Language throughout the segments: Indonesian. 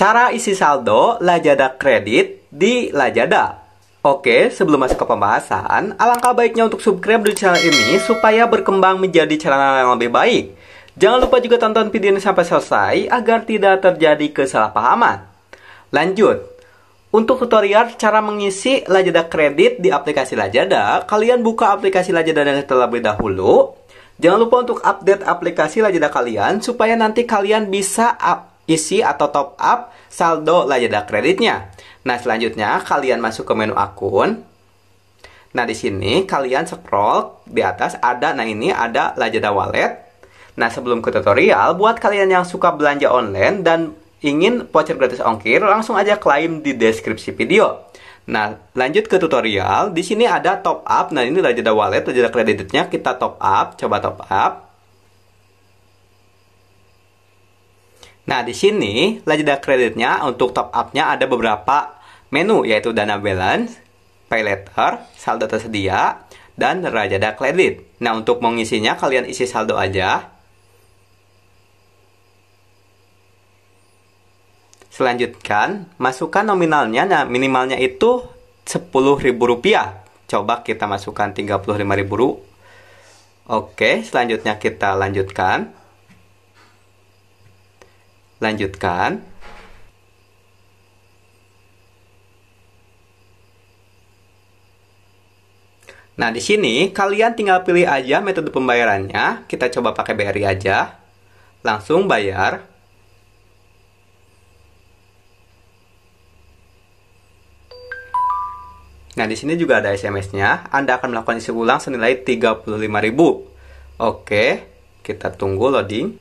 Cara isi saldo lajada kredit di lajada. Oke, sebelum masuk ke pembahasan, alangkah baiknya untuk subscribe di channel ini supaya berkembang menjadi channel yang lebih baik. Jangan lupa juga tonton video ini sampai selesai agar tidak terjadi kesalahpahaman. Lanjut, untuk tutorial cara mengisi Lazada kredit di aplikasi Lazada, kalian buka aplikasi Lazada terlebih dahulu. Jangan lupa untuk update aplikasi Lazada kalian supaya nanti kalian bisa isi atau top up saldo Lazada kreditnya. Nah, selanjutnya kalian masuk ke menu akun. Nah, di sini kalian scroll di atas ada nah ini ada Lazada Wallet. Nah, sebelum ke tutorial, buat kalian yang suka belanja online dan ingin voucher gratis ongkir, langsung aja klaim di deskripsi video. Nah, lanjut ke tutorial. Di sini ada top up. Nah, ini ada wallet, ada kreditnya. Kita top up, coba top up. Nah, di sini rajada kreditnya untuk top up-nya ada beberapa menu yaitu dana balance, pay letter, saldo tersedia, dan rajada kredit. Nah, untuk mengisinya kalian isi saldo aja. Selanjutkan, masukkan nominalnya. Nah, minimalnya itu Rp10.000. Coba kita masukkan Rp35.000. Oke, selanjutnya kita lanjutkan. Lanjutkan. Nah, di sini kalian tinggal pilih aja metode pembayarannya. Kita coba pakai BRI aja. Langsung bayar. Nah, di sini juga ada SMS-nya. Anda akan melakukan isi ulang senilai 35.000. Oke, kita tunggu loading.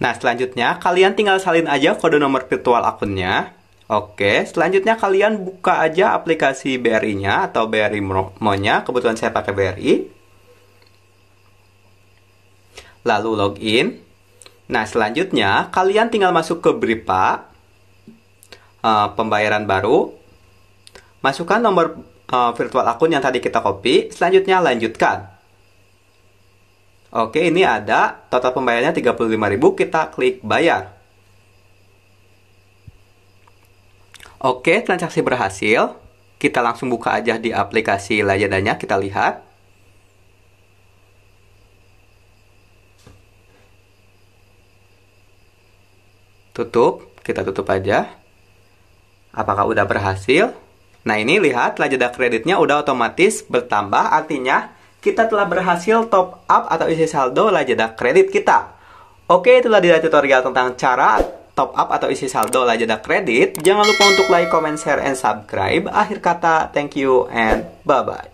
Nah, selanjutnya kalian tinggal salin aja kode nomor virtual akunnya. Oke, selanjutnya kalian buka aja aplikasi BRI-nya atau BRI Mo-nya. Kebetulan saya pakai BRI. Lalu login. Nah, selanjutnya kalian tinggal masuk ke BRIPA, uh, pembayaran baru, Masukkan nomor uh, virtual akun yang tadi kita copy, selanjutnya lanjutkan. Oke, ini ada total pembayarannya 35.000, kita klik bayar. Oke, transaksi berhasil. Kita langsung buka aja di aplikasi layanannya, kita lihat. tutup, kita tutup aja. Apakah udah berhasil? Nah ini lihatlah jeda kreditnya udah otomatis bertambah artinya kita telah berhasil top up atau isi saldo lajeda kredit kita. Oke, itulah dia tutorial tentang cara top up atau isi saldo lajeda kredit. Jangan lupa untuk like, comment, share, and subscribe. Akhir kata, thank you and bye-bye.